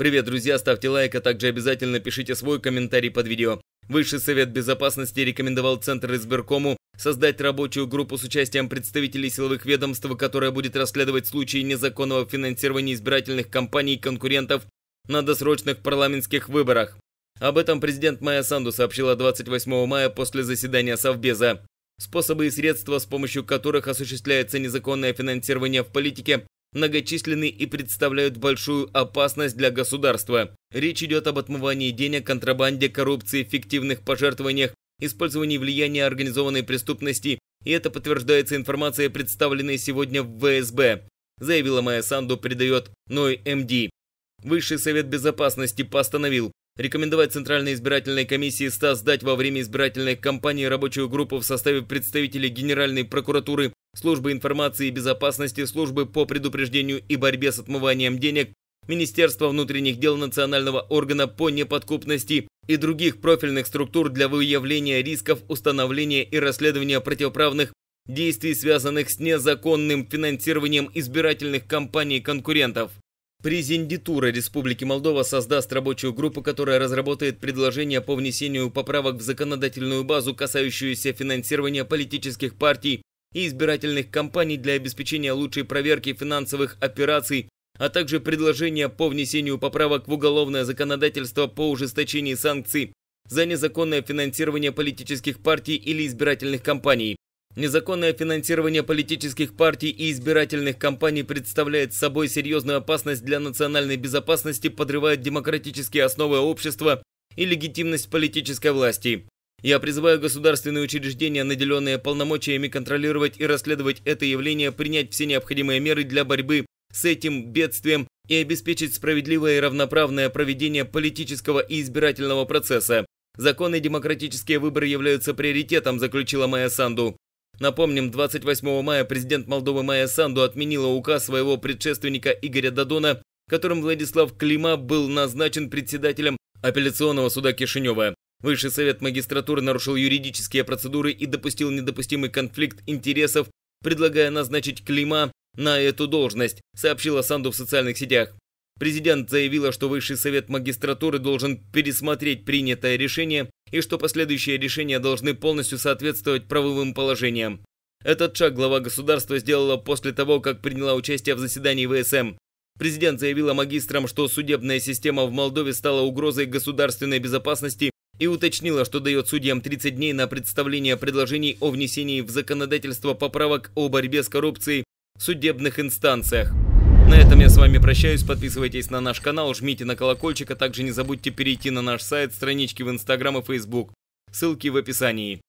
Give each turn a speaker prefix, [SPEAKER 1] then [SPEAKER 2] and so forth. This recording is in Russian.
[SPEAKER 1] Привет, друзья, ставьте лайк, а также обязательно пишите свой комментарий под видео. Высший совет безопасности рекомендовал Центр избиркому создать рабочую группу с участием представителей силовых ведомств, которая будет расследовать случаи незаконного финансирования избирательных кампаний конкурентов на досрочных парламентских выборах. Об этом президент Майя Санду сообщила 28 мая после заседания Совбеза. Способы и средства, с помощью которых осуществляется незаконное финансирование в политике, многочисленны и представляют большую опасность для государства. Речь идет об отмывании денег, контрабанде, коррупции, фиктивных пожертвованиях, использовании влияния организованной преступности, и это подтверждается информацией, представленной сегодня в ВСБ, заявила Майя Санду, передает Ной МД. Высший совет безопасности постановил рекомендовать Центральной избирательной комиссии СТАС сдать во время избирательной кампании рабочую группу в составе представителей Генеральной прокуратуры, Службы информации и безопасности, службы по предупреждению и борьбе с отмыванием денег, министерство внутренних дел Национального органа по неподкупности и других профильных структур для выявления рисков, установления и расследования противоправных действий, связанных с незаконным финансированием избирательных кампаний конкурентов. Президентура Республики Молдова создаст рабочую группу, которая разработает предложение по внесению поправок в законодательную базу, касающуюся финансирования политических партий и избирательных кампаний для обеспечения лучшей проверки финансовых операций, а также предложения по внесению поправок в уголовное законодательство по ужесточении санкций за незаконное финансирование политических партий или избирательных кампаний. Незаконное финансирование политических партий и избирательных кампаний представляет собой серьезную опасность для национальной безопасности, подрывает демократические основы общества и легитимность политической власти. Я призываю государственные учреждения, наделенные полномочиями контролировать и расследовать это явление, принять все необходимые меры для борьбы с этим бедствием и обеспечить справедливое и равноправное проведение политического и избирательного процесса. Законы и демократические выборы являются приоритетом, заключила Майя Санду. Напомним, 28 мая президент Молдовы Майя Санду отменила указ своего предшественника Игоря Дадона, которым Владислав Клима был назначен председателем апелляционного суда Кишинева. Высший совет магистратуры нарушил юридические процедуры и допустил недопустимый конфликт интересов, предлагая назначить Клима на эту должность, сообщила Санду в социальных сетях. Президент заявила, что Высший совет магистратуры должен пересмотреть принятое решение и что последующие решения должны полностью соответствовать правовым положениям. Этот шаг глава государства сделала после того, как приняла участие в заседании ВСМ. Президент заявила магистрам, что судебная система в Молдове стала угрозой государственной безопасности и уточнила, что дает судьям 30 дней на представление предложений о внесении в законодательство поправок о борьбе с коррупцией в судебных инстанциях. На этом я с вами прощаюсь, подписывайтесь на наш канал, жмите на колокольчик, а также не забудьте перейти на наш сайт, странички в Инстаграм и Фейсбук. Ссылки в описании.